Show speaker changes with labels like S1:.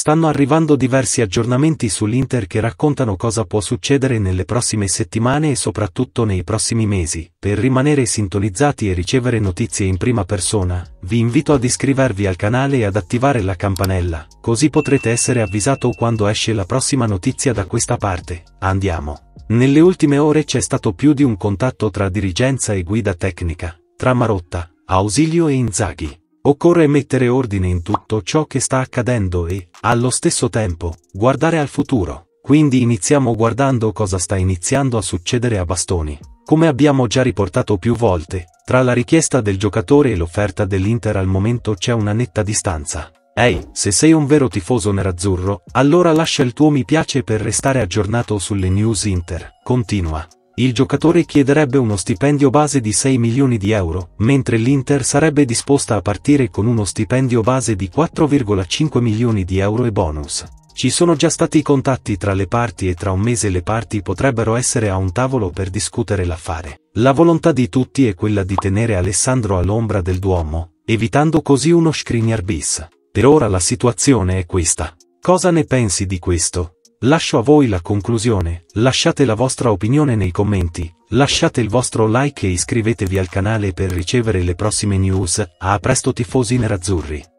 S1: stanno arrivando diversi aggiornamenti sull'Inter che raccontano cosa può succedere nelle prossime settimane e soprattutto nei prossimi mesi. Per rimanere sintonizzati e ricevere notizie in prima persona, vi invito ad iscrivervi al canale e ad attivare la campanella, così potrete essere avvisato quando esce la prossima notizia da questa parte. Andiamo! Nelle ultime ore c'è stato più di un contatto tra dirigenza e guida tecnica, tra Marotta, Ausilio e Inzaghi. Occorre mettere ordine in tutto ciò che sta accadendo e, allo stesso tempo, guardare al futuro. Quindi iniziamo guardando cosa sta iniziando a succedere a Bastoni. Come abbiamo già riportato più volte, tra la richiesta del giocatore e l'offerta dell'Inter al momento c'è una netta distanza. Ehi, se sei un vero tifoso nerazzurro, allora lascia il tuo mi piace per restare aggiornato sulle news Inter. Continua il giocatore chiederebbe uno stipendio base di 6 milioni di euro, mentre l'Inter sarebbe disposta a partire con uno stipendio base di 4,5 milioni di euro e bonus. Ci sono già stati contatti tra le parti e tra un mese le parti potrebbero essere a un tavolo per discutere l'affare. La volontà di tutti è quella di tenere Alessandro all'ombra del Duomo, evitando così uno screener bis. Per ora la situazione è questa. Cosa ne pensi di questo? Lascio a voi la conclusione, lasciate la vostra opinione nei commenti, lasciate il vostro like e iscrivetevi al canale per ricevere le prossime news, a presto tifosi nerazzurri.